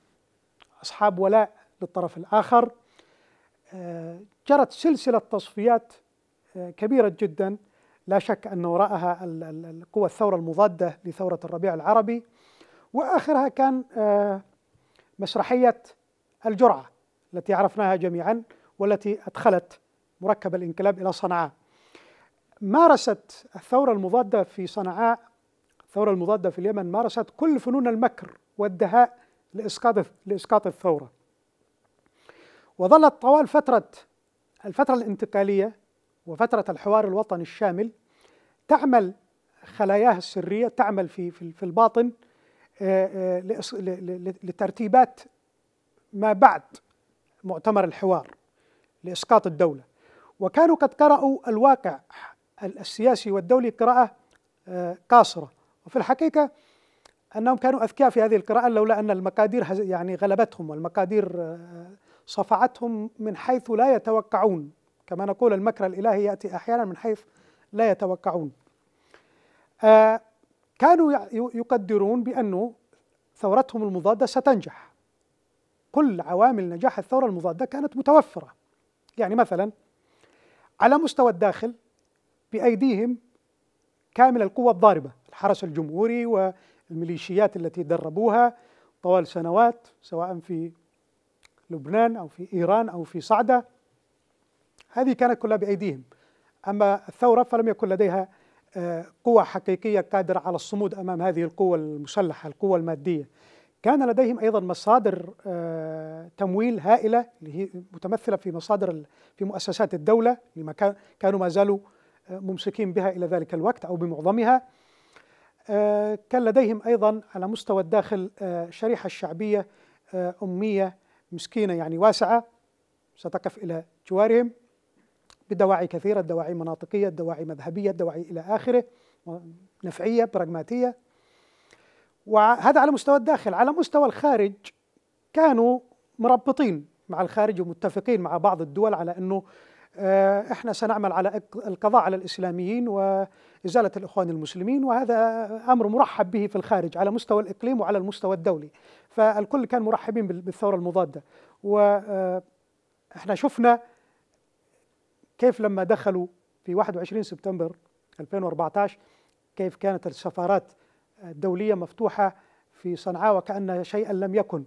A: اصحاب ولاء للطرف الاخر آه، جرت سلسله تصفيات كبيره جدا لا شك ان وراءها قوى الثوره المضاده لثوره الربيع العربي واخرها كان مسرحيه الجرعه التي عرفناها جميعا والتي أدخلت مركب الانقلاب إلى صنعاء مارست الثورة المضادة في صنعاء الثورة المضادة في اليمن مارست كل فنون المكر والدهاء لإسقاط لإسقاط الثورة وظلت طوال فترة الفترة الانتقالية وفترة الحوار الوطني الشامل تعمل خلاياها السرية تعمل في في الباطن آه، آه، لترتيبات ما بعد مؤتمر الحوار لإسقاط الدولة وكانوا قد قرأوا الواقع السياسي والدولي قراءة آه، قاصرة وفي الحقيقة أنهم كانوا أذكياء في هذه القراءة لولا أن المقادير يعني غلبتهم والمقادير آه، صفعتهم من حيث لا يتوقعون كما نقول المكر الإلهي يأتي أحيانا من حيث لا يتوقعون آه، كانوا يقدرون بأنه ثورتهم المضادة ستنجح كل عوامل نجاح الثورة المضادة كانت متوفرة يعني مثلا على مستوى الداخل بأيديهم كامل القوة الضاربة الحرس الجمهوري والميليشيات التي دربوها طوال سنوات سواء في لبنان أو في إيران أو في صعدة هذه كانت كلها بأيديهم أما الثورة فلم يكن لديها آه، قوة حقيقية قادرة على الصمود أمام هذه القوة المسلحة القوة المادية كان لديهم أيضا مصادر آه، تمويل هائلة اللي هي متمثلة في مصادر في مؤسسات الدولة لما كانوا ما زالوا آه، ممسكين بها إلى ذلك الوقت أو بمعظمها آه، كان لديهم أيضا على مستوى الداخل شريحة شعبية أمية مسكينة يعني واسعة ستقف إلى جوارهم بدواعي كثيرة دواعي مناطقية دواعي مذهبية دواعي إلى آخره نفعية براغماتية وهذا على مستوى الداخل على مستوى الخارج كانوا مربطين مع الخارج ومتفقين مع بعض الدول على أنه آه، احنا سنعمل على القضاء على الاسلاميين وازاله الاخوان المسلمين وهذا امر مرحب به في الخارج على مستوى الاقليم وعلى المستوى الدولي فالكل كان مرحبين بالثوره المضاده واحنا آه، شفنا كيف لما دخلوا في 21 سبتمبر 2014 كيف كانت السفارات دولية مفتوحة في صنعاء وكأن شيئا لم يكن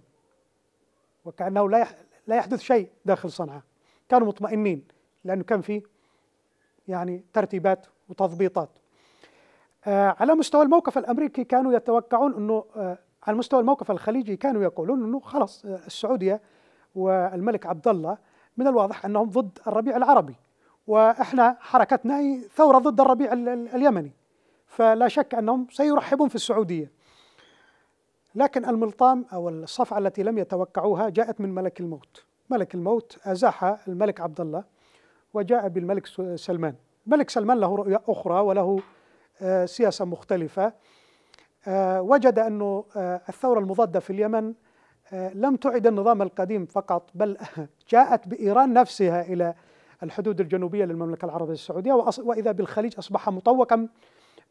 A: وكأنه لا لا يحدث شيء داخل صنعاء كانوا مطمئنين لأنه كان في يعني ترتيبات وتضبيطات آه، على مستوى الموقف الأمريكي كانوا يتوقعون أنه آه، على مستوى الموقف الخليجي كانوا يقولون أنه خلاص آه، السعودية والملك عبد الله من الواضح أنهم ضد الربيع العربي وإحنا حركتنا هي ثورة ضد الربيع اليمني فلا شك أنهم سيرحبون في السعودية لكن الملطام أو الصفعة التي لم يتوقعوها جاءت من ملك الموت ملك الموت أزاح الملك عبد الله وجاء بالملك سلمان الملك سلمان له رؤية أخرى وله آه، سياسة مختلفة آه، وجد أن آه، الثورة المضادة في اليمن لم تعد النظام القديم فقط بل جاءت بإيران نفسها إلى الحدود الجنوبية للمملكة العربية السعودية وإذا بالخليج أصبح مطوقا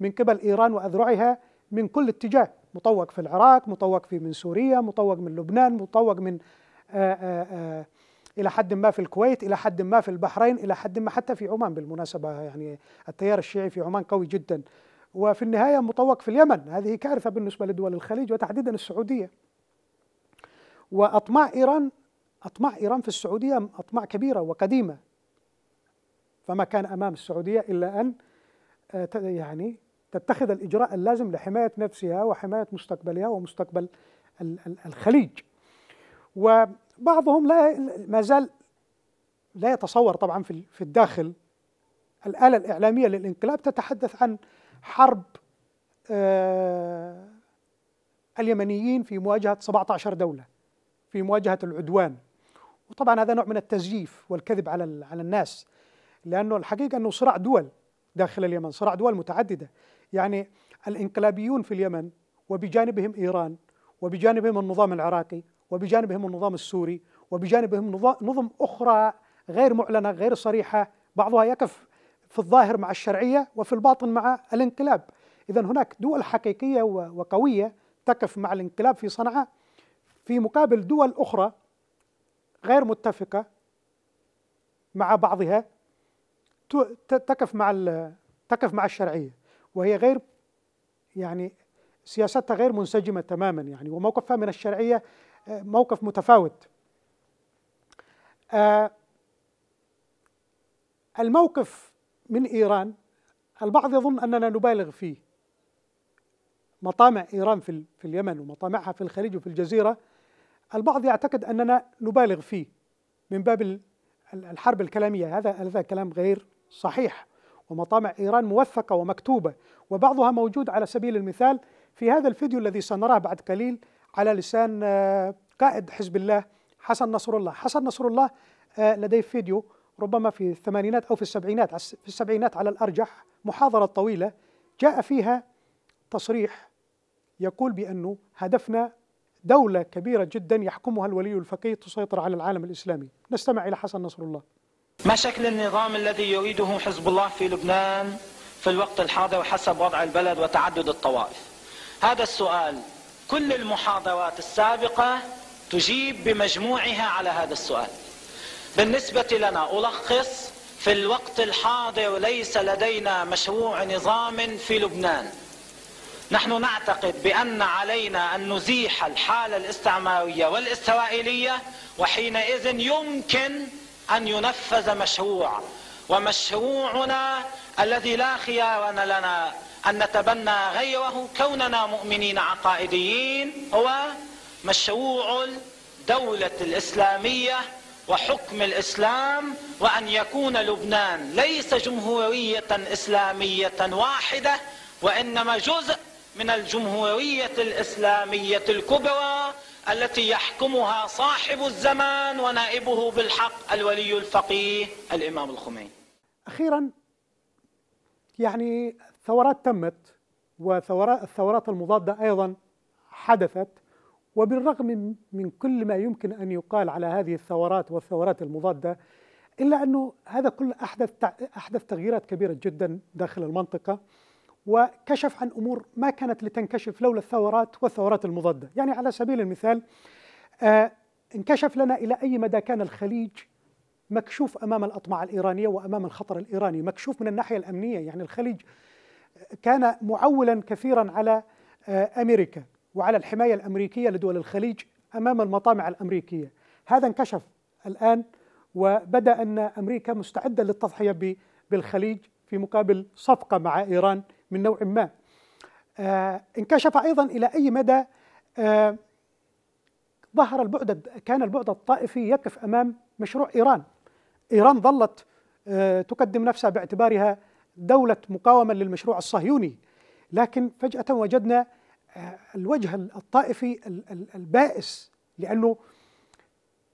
A: من قبل إيران وأذرعها من كل اتجاه مطوق في العراق مطوق في من سوريا مطوق من لبنان مطوق من آآ آه، آآ آه، آه، إلى حد ما في الكويت إلى حد ما في البحرين إلى حد ما حتى في عمان بالمناسبة يعني التيار الشيعي في عمان قوي جدا وفي النهاية مطوق في اليمن هذه كارثة بالنسبة لدول الخليج وتحديدا السعودية وأطماع إيران أطماع إيران في السعودية أطماع كبيرة وقديمة فما كان أمام السعودية إلا أن يعني تتخذ الإجراء اللازم لحماية نفسها وحماية مستقبلها ومستقبل الخليج وبعضهم لا ما زال لا يتصور طبعا في في الداخل الآلة الإعلامية للانقلاب تتحدث عن حرب آه، اليمنيين في مواجهة 17 دولة في مواجهة العدوان وطبعا هذا نوع من التزييف والكذب على على الناس لأنه الحقيقة أنه صراع دول داخل اليمن صراع دول متعددة يعني الانقلابيون في اليمن وبجانبهم إيران وبجانبهم النظام العراقي وبجانبهم النظام السوري وبجانبهم نظم أخرى غير معلنة غير صريحة بعضها يقف في الظاهر مع الشرعية وفي الباطن مع الانقلاب إذا هناك دول حقيقية وقوية تقف مع الانقلاب في صنعاء في مقابل دول أخرى غير متفقة مع بعضها تقف مع تقف مع الشرعية وهي غير يعني سياستها غير منسجمة تماما يعني وموقفها من الشرعية آه، موقف متفاوت آه، الموقف من إيران البعض يظن أننا نبالغ فيه مطامع إيران في, في اليمن ومطامعها في الخليج وفي الجزيرة البعض يعتقد أننا نبالغ فيه من باب الحرب الكلامية هذا هذا كلام غير صحيح ومطامع إيران موثقة ومكتوبة وبعضها موجود على سبيل المثال في هذا الفيديو الذي سنراه بعد قليل على لسان آه، قائد حزب الله حسن نصر الله حسن نصر الله آه، لديه فيديو ربما في الثمانينات أو في السبعينات في السبعينات على الأرجح محاضرة طويلة جاء فيها تصريح يقول بأنه هدفنا دولة كبيرة جدا يحكمها الولي الفقيه تسيطر على العالم الإسلامي نستمع إلى حسن نصر الله ما شكل النظام
B: الذي يريده حزب الله في لبنان في الوقت الحاضر حسب وضع البلد وتعدد الطوائف هذا السؤال كل المحاضرات السابقة تجيب بمجموعها على هذا السؤال بالنسبة لنا ألخص في الوقت الحاضر ليس لدينا مشروع نظام في لبنان نحن نعتقد بأن علينا أن نزيح الحالة الاستعمارية والإسرائيلية وحينئذ يمكن أن ينفذ مشروع ومشروعنا الذي لا خيار لنا أن نتبنى غيره كوننا مؤمنين عقائديين هو مشروع الدولة الإسلامية وحكم الإسلام وأن يكون لبنان ليس جمهورية إسلامية واحدة وإنما جزء من الجمهورية الإسلامية الكبرى التي يحكمها صاحب الزمان ونائبه بالحق الولي الفقيه الامام الخميني.
A: اخيرا يعني الثورات تمت وثورات الثورات المضاده ايضا حدثت وبالرغم من كل ما يمكن ان يقال على هذه الثورات والثورات المضاده الا انه هذا كله احدث احدث تغييرات كبيره جدا داخل المنطقه وكشف عن امور ما كانت لتنكشف لولا الثورات والثورات المضاده، يعني على سبيل المثال آه انكشف لنا الى اي مدى كان الخليج مكشوف امام الاطماع الايرانيه وامام الخطر الايراني، مكشوف من الناحيه الامنيه، يعني الخليج كان معولا كثيرا على آه امريكا وعلى الحمايه الامريكيه لدول الخليج امام المطامع الامريكيه، هذا انكشف الان وبدا ان امريكا مستعده للتضحيه بالخليج في مقابل صفقه مع ايران من نوع ما آه، انكشف أيضا إلى أي مدى آه، ظهر البعد كان البعد الطائفي يقف أمام مشروع إيران إيران ظلت آه، تقدم نفسها باعتبارها دولة مقاومة للمشروع الصهيوني لكن فجأة وجدنا الوجه الطائفي البائس لأنه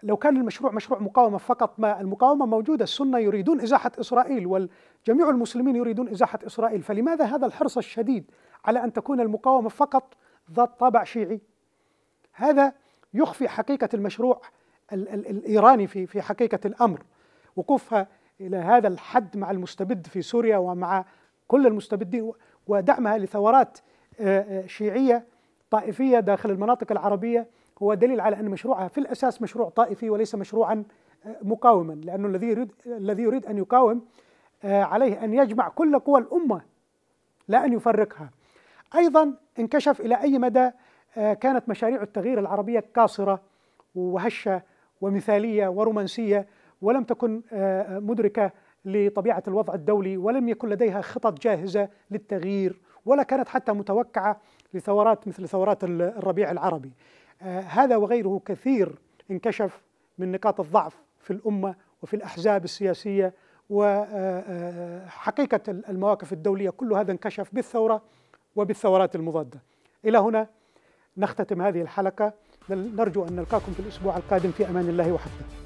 A: لو كان المشروع مشروع مقاومة فقط ما المقاومة موجودة السنة يريدون إزاحة إسرائيل وجميع المسلمين يريدون إزاحة إسرائيل فلماذا هذا الحرص الشديد على أن تكون المقاومة فقط ذات طابع شيعي هذا يخفي حقيقة المشروع ال ال الإيراني في في حقيقة الأمر وقوفها إلى هذا الحد مع المستبد في سوريا ومع كل المستبدين ودعمها لثورات آه، آه، شيعية طائفية داخل المناطق العربية هو دليل على أن مشروعها في الأساس مشروع طائفي وليس مشروعا آه، مقاوما لأنه الذي يريد, الذي يريد أن يقاوم آه، عليه أن يجمع كل قوى الأمة لا أن يفرقها أيضا انكشف إلى أي مدى آه، كانت مشاريع التغيير العربية قاصرة وهشة ومثالية ورومانسية ولم تكن مدركة لطبيعة الوضع الدولي ولم يكن لديها خطط جاهزة للتغيير ولا كانت حتى متوقعة لثورات مثل ثورات الربيع العربي آه، هذا وغيره كثير انكشف من نقاط الضعف في الأمة وفي الأحزاب السياسية وحقيقة آه، آه، المواقف الدولية كل هذا انكشف بالثورة وبالثورات المضادة إلى هنا نختتم هذه الحلقة نرجو أن نلقاكم في الأسبوع القادم في أمان الله وحفظه